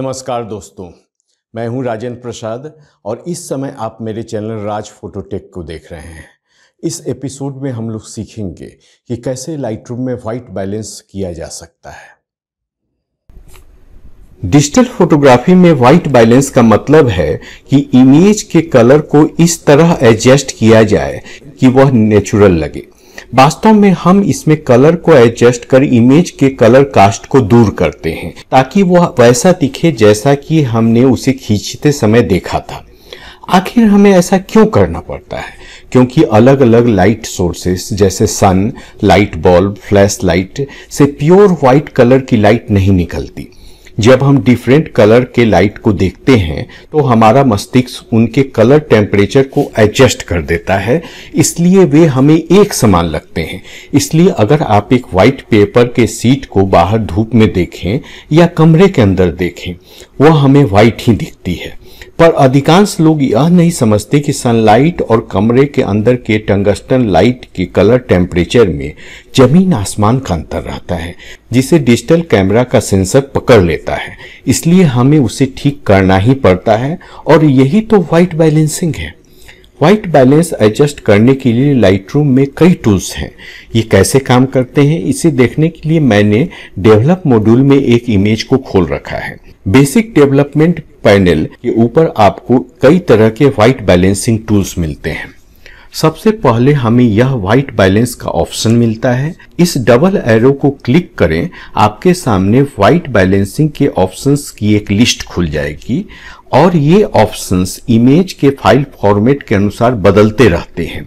नमस्कार दोस्तों मैं हूं राजेंद्र प्रसाद और इस समय आप मेरे चैनल राज फोटोटेक को देख रहे हैं इस एपिसोड में हम लोग सीखेंगे कि कैसे लाइट रूम में वाइट बैलेंस किया जा सकता है डिजिटल फोटोग्राफी में वाइट बैलेंस का मतलब है कि इमेज के कलर को इस तरह एडजस्ट किया जाए कि वह नेचुरल लगे वास्तव में हम इसमें कलर को एडजस्ट कर इमेज के कलर कास्ट को दूर करते हैं ताकि वह वैसा दिखे जैसा कि हमने उसे खींचते समय देखा था आखिर हमें ऐसा क्यों करना पड़ता है क्योंकि अलग अलग लाइट सोर्सेस जैसे sunlight bulb flash light से प्योर व्हाइट कलर की लाइट नहीं निकलती जब हम डिफरेंट कलर के लाइट को देखते हैं तो हमारा मस्तिष्क उनके कलर टेम्परेचर को एडजस्ट कर देता है इसलिए वे हमें एक समान लगते हैं इसलिए अगर आप एक वाइट पेपर के सीट को बाहर धूप में देखें या कमरे के अंदर देखें वह हमें वाइट ही दिखती है पर अधिकांश लोग यह नहीं समझते कि सनलाइट और कमरे के अंदर के टंगस्टन लाइट के कलर टेम्परेचर में जमीन आसमान का अंतर रहता है जिसे डिजिटल कैमरा का सेंसर पकड़ लेता है इसलिए हमें उसे ठीक करना ही पड़ता है और यही तो व्हाइट बैलेंसिंग है व्हाइट बैलेंस एडजस्ट करने के लिए लाइट रूम में कई टूल्स हैं ये कैसे काम करते हैं इसे देखने के लिए मैंने डेवलप मॉड्यूल में एक इमेज को खोल रखा है बेसिक डेवलपमेंट पैनल के ऊपर आपको कई तरह के व्हाइट बैलेंसिंग टूल्स मिलते हैं सबसे पहले हमें यह व्हाइट बैलेंस का ऑप्शन मिलता है इस डबल एरो को क्लिक करें आपके सामने व्हाइट बैलेंसिंग के ऑप्शंस की एक लिस्ट खुल जाएगी और ये ऑप्शंस इमेज के फाइल फॉर्मेट के अनुसार बदलते रहते हैं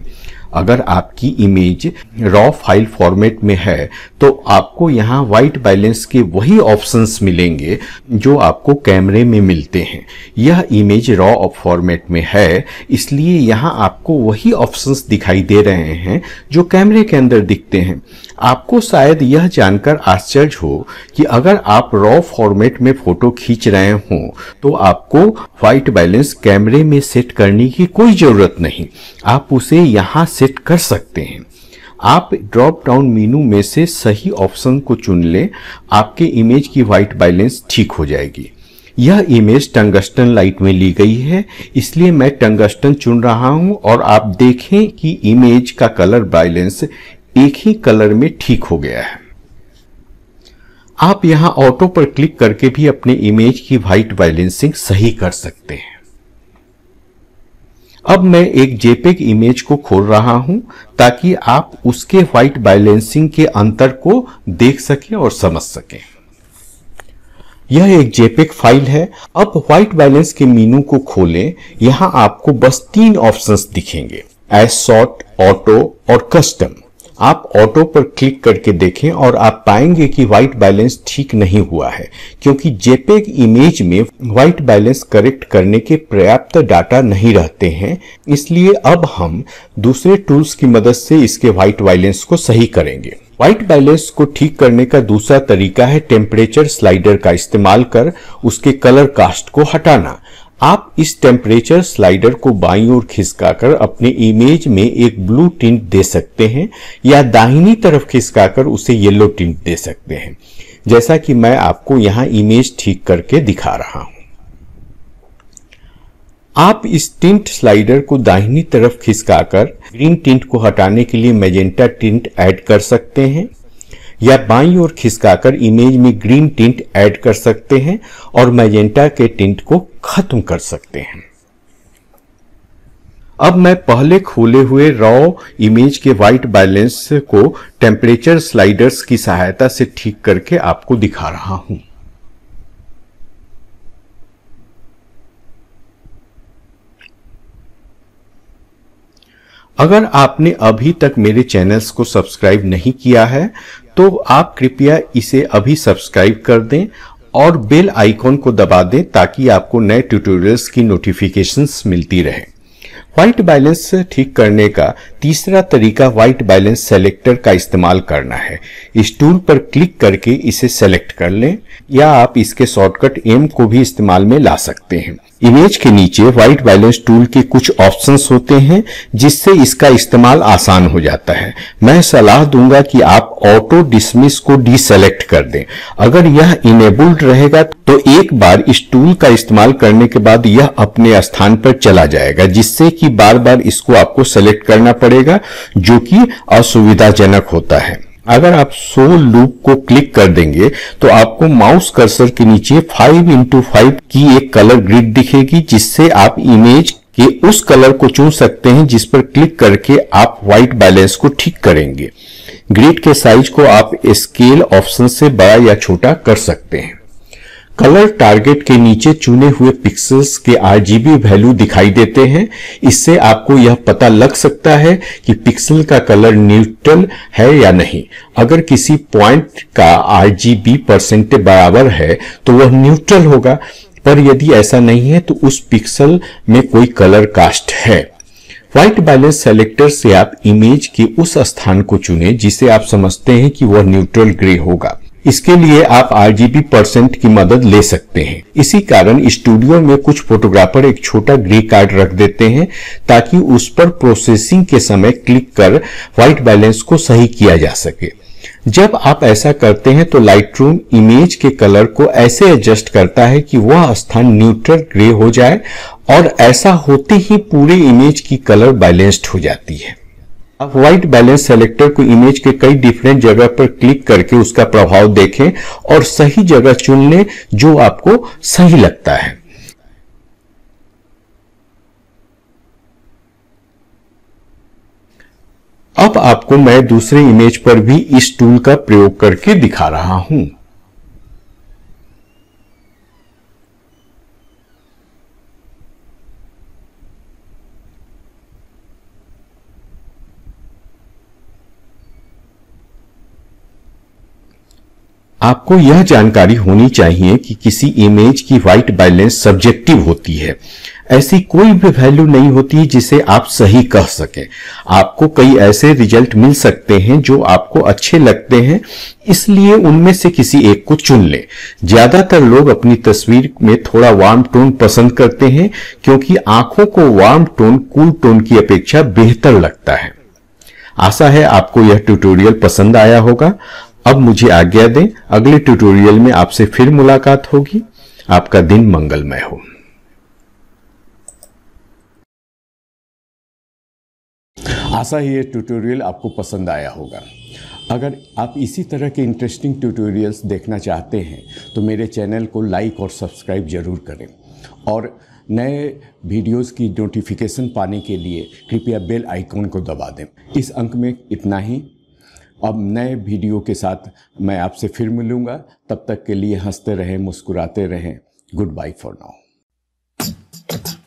अगर आपकी इमेज रॉ फाइल फॉर्मेट में है तो आपको यहाँ वाइट बैलेंस के वही ऑप्शंस मिलेंगे जो आपको कैमरे में मिलते हैं यह इमेज रॉ फॉर्मेट में है इसलिए यहाँ आपको वही ऑप्शंस दिखाई दे रहे हैं जो कैमरे के अंदर दिखते हैं आपको शायद यह जानकर आश्चर्य हो कि अगर आप रॉ फॉर्मेट में फोटो खींच रहे हों तो आपको व्हाइट बैलेंस कैमरे में सेट करने की कोई जरूरत नहीं आप उसे यहाँ से सेट कर सकते हैं आप ड्रॉप डाउन मीनू में से सही ऑप्शन को चुन लें आपके इमेज की वाइट बैलेंस ठीक हो जाएगी यह इमेज टंगस्टन लाइट में ली गई है इसलिए मैं टंगस्टन चुन रहा हूं और आप देखें कि इमेज का कलर बैलेंस एक ही कलर में ठीक हो गया है आप यहां ऑटो पर क्लिक करके भी अपने इमेज की वाइट बैलेंसिंग सही कर सकते हैं अब मैं एक जेपेक इमेज को खोल रहा हूं ताकि आप उसके व्हाइट बैलेंसिंग के अंतर को देख सकें और समझ सकें यह एक जेपेक फाइल है अब व्हाइट बैलेंस के मीनू को खोलें यहां आपको बस तीन ऑप्शंस दिखेंगे एस शॉर्ट ऑटो और कस्टम आप ऑटो पर क्लिक करके देखें और आप पाएंगे कि व्हाइट बैलेंस ठीक नहीं हुआ है क्योंकि जेपेग इमेज में व्हाइट बैलेंस करेक्ट करने के पर्याप्त डाटा नहीं रहते हैं इसलिए अब हम दूसरे टूल्स की मदद से इसके व्हाइट बैलेंस को सही करेंगे व्हाइट बैलेंस को ठीक करने का दूसरा तरीका है टेम्परेचर स्लाइडर का इस्तेमाल कर उसके कलर कास्ट को हटाना आप इस टेम्परेचर स्लाइडर को बाई और खिसकाकर अपने इमेज में एक ब्लू टिंट दे सकते हैं या दाहिनी तरफ खिसकाकर उसे येलो टिंट दे सकते हैं जैसा कि मैं आपको यहां इमेज ठीक करके दिखा रहा हूं आप इस टिंट स्लाइडर को दाहिनी तरफ खिसकाकर ग्रीन टिंट को हटाने के लिए मैजेंटा टिंट ऐड कर सकते हैं या बाई और खिसकाकर इमेज में ग्रीन टिंट ऐड कर सकते हैं और मैजेंटा के टिंट को खत्म कर सकते हैं अब मैं पहले खोले हुए रॉ इमेज के व्हाइट बैलेंस को टेम्परेचर स्लाइडर्स की सहायता से ठीक करके आपको दिखा रहा हूं अगर आपने अभी तक मेरे चैनल्स को सब्सक्राइब नहीं किया है तो आप कृपया इसे अभी सब्सक्राइब कर दें और बेल आइकॉन को दबा दें ताकि आपको नए ट्यूटोरियल्स की नोटिफिकेशंस मिलती रहे व्हाइट बैलेंस ठीक करने का तीसरा तरीका व्हाइट बैलेंस सेलेक्टर का इस्तेमाल करना है इस टूल पर क्लिक करके इसे सेलेक्ट कर लें या आप इसके शॉर्टकट एम को भी इस्तेमाल में ला सकते हैं इमेज के नीचे व्हाइट बैलेंस टूल के कुछ ऑप्शंस होते हैं जिससे इसका इस्तेमाल आसान हो जाता है मैं सलाह दूंगा कि आप ऑटो डिसमिस को डिसलेक्ट कर दें अगर यह इनेबल्ड रहेगा तो एक बार इस टूल का इस्तेमाल करने के बाद यह अपने स्थान पर चला जाएगा जिससे कि बार बार इसको आपको सेलेक्ट करना पड़ेगा जो कि असुविधाजनक होता है अगर आप सो लूप को क्लिक कर देंगे तो आपको माउस कर्सर के नीचे 5 इंटू फाइव की एक कलर ग्रिड दिखेगी जिससे आप इमेज के उस कलर को चुन सकते हैं जिस पर क्लिक करके आप व्हाइट बैलेंस को ठीक करेंगे ग्रिड के साइज को आप स्केल ऑप्शन से बड़ा या छोटा कर सकते हैं कलर टारगेट के नीचे चुने हुए पिक्सल्स के आरजीबी वैल्यू दिखाई देते हैं इससे आपको यह पता लग सकता है कि पिक्सल का कलर न्यूट्रल है या नहीं अगर किसी पॉइंट का आरजीबी परसेंटेज बराबर है तो वह न्यूट्रल होगा पर यदि ऐसा नहीं है तो उस पिक्सल में कोई कलर कास्ट है व्हाइट बैलेंस सेलेक्टर से आप इमेज के उस स्थान को चुने जिसे आप समझते हैं कि वह न्यूट्रल ग्रे होगा इसके लिए आप आरजीबी परसेंट की मदद ले सकते हैं इसी कारण स्टूडियो में कुछ फोटोग्राफर एक छोटा ग्रे कार्ड रख देते हैं ताकि उस पर प्रोसेसिंग के समय क्लिक कर व्हाइट बैलेंस को सही किया जा सके जब आप ऐसा करते हैं तो रूम इमेज के कलर को ऐसे एडजस्ट करता है कि वह स्थान न्यूट्रल ग्रे हो जाए और ऐसा होते ही पूरे इमेज की कलर बैलेंस्ड हो जाती है अब व्हाइट बैलेंस सेलेक्टर को इमेज के कई डिफरेंट जगह पर क्लिक करके उसका प्रभाव देखें और सही जगह चुन लें जो आपको सही लगता है अब आपको मैं दूसरे इमेज पर भी इस टूल का प्रयोग करके दिखा रहा हूं आपको यह जानकारी होनी चाहिए कि किसी इमेज की व्हाइट बैलेंस सब्जेक्टिव होती है ऐसी कोई भी वैल्यू नहीं होती जिसे आप सही कह सकें आपको कई ऐसे रिजल्ट मिल सकते हैं जो आपको अच्छे लगते हैं इसलिए उनमें से किसी एक को चुन लें ज्यादातर लोग अपनी तस्वीर में थोड़ा वार्म टोन पसंद करते हैं क्योंकि आंखों को वार्म टोन कूल टोन की अपेक्षा बेहतर लगता है आशा है आपको यह ट्यूटोरियल पसंद आया होगा अब मुझे आज्ञा दें अगले ट्यूटोरियल में आपसे फिर मुलाकात होगी आपका दिन मंगलमय हो आशा है ये ट्यूटोरियल आपको पसंद आया होगा अगर आप इसी तरह के इंटरेस्टिंग ट्यूटोरियल्स देखना चाहते हैं तो मेरे चैनल को लाइक और सब्सक्राइब ज़रूर करें और नए वीडियोस की नोटिफिकेशन पाने के लिए कृपया बेल आइकॉन को दबा दें इस अंक में इतना ही अब नए वीडियो के साथ मैं आपसे फिर मिलूंगा तब तक के लिए हंसते रहें मुस्कुराते रहें गुड बाय फॉर नाउ